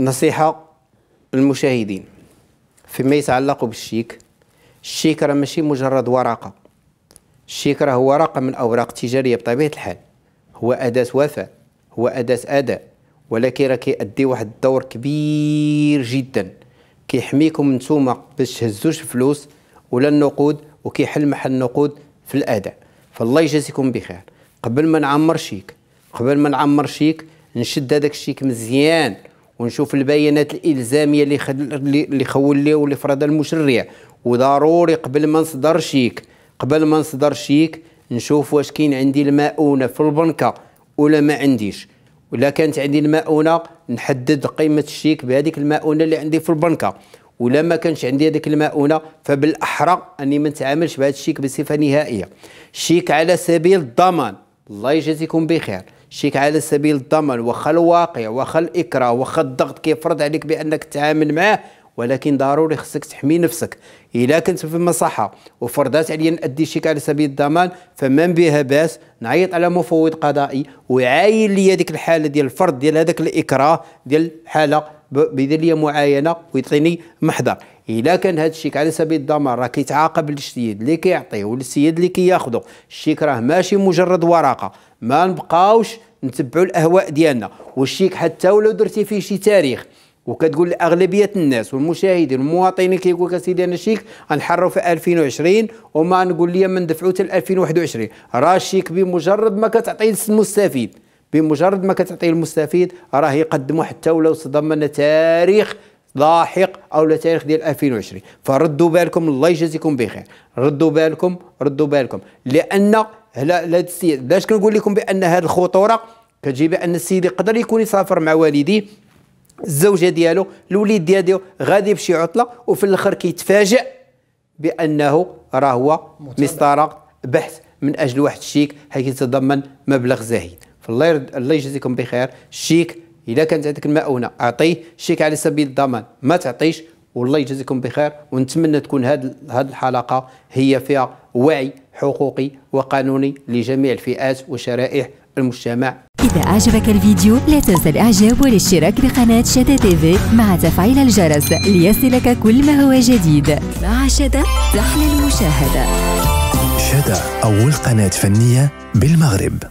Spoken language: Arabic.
نصيحة للمشاهدين فيما يتعلق بالشيك الشيك راه ماشي مجرد ورقة الشيك راه هو رقم من أوراق تجارية بطبيعة الحال هو أداة وفاء هو أداة أداء ولكن راه كيأدي واحد الدور كبير جدا كيحميكم نتوما باش تهزوش الفلوس ولا النقود وكيحل محل النقود في الأداء فالله يجازيكم بخير قبل ما نعمر شيك قبل ما نعمر شيك نشد هذاك الشيك مزيان ونشوف البيانات الالزاميه اللي خل... اللي خول ليه واللي فرضها المشرع وضروري قبل ما نصدر شيك قبل ما نصدر شيك نشوف واش كاين عندي المؤونه في البنكه ولا ما عنديش ولا كانت عندي المؤونه نحدد قيمه الشيك بهذيك المؤونه اللي عندي في البنكه ولا ما كانش عندي هذيك المؤونه فبالاحرى اني ما نتعاملش بهذا الشيك بصفه نهائيه الشيك على سبيل الضمان الله يجازيكم بخير شيك على سبيل الضمان واخا الواقع واخا الاكراه واخا الضغط كيفرض عليك بانك تتعامل معاه ولكن ضروري خصك تحمي نفسك الا كنت في المصحه وفرضات عليا نادي شيك على سبيل الضمان فمن بها باس نعيط على مفوض قضائي ويعاين لي ديك الحاله ديال الفرض ديال هذاك الاكراه ديال الحاله بيدير لي معاينه ويعطيني محضر الا كان هذا الشيك على سبيل الضمان راه كيتعاقب السيد اللي كيعطيه والسيد اللي كياخذه الشيك راه ماشي مجرد ورقه ما نبقاوش نتبعوا الاهواء ديالنا والشيك حتى ولو درتي فيه شي تاريخ وكتقول لاغلبيه الناس والمشاهدين والمواطنين كيقول لك سيدي انا شيك غنحرو في 2020 وما نقول لي ما ندفعو حتى 2021 راه الشيك بمجرد ما كتعطي المستفيد بمجرد ما كتعطيه المستفيد راه يقدموا حتى ولو تضمن تاريخ لاحق او لتاريخ تاريخ ديال 2020 فردوا بالكم الله يجازيكم بخير ردوا بالكم ردوا بالكم لان هذا السيد باش كنقول لكم بان هذه الخطوره كتجي بان السيد يقدر يكون يسافر مع والديه الزوجه ديالو الوليد ديالو غادي بشي عطله وفي الاخر كيتفاجئ بانه راه هو مسطره بحث من اجل واحد الشيك حيث يتضمن مبلغ زهيد فالله يرد الله يجزيكم بخير الشيك اذا كانت عندك المؤونه اعطيه الشيك على سبيل الضمان ما تعطيش والله يجزيكم بخير ونتمنى تكون هذه هاد الحلقه هي فيها وعي حقوقي وقانوني لجميع الفئات وشرائح المجتمع إذا أعجبك الفيديو لا تنسى الإعجاب والاشتراك بقناة شدة تيفي مع تفعيل الجرس ليصلك كل ما هو جديد مع شدة تحلى المشاهدة شدة أول قناة فنية بالمغرب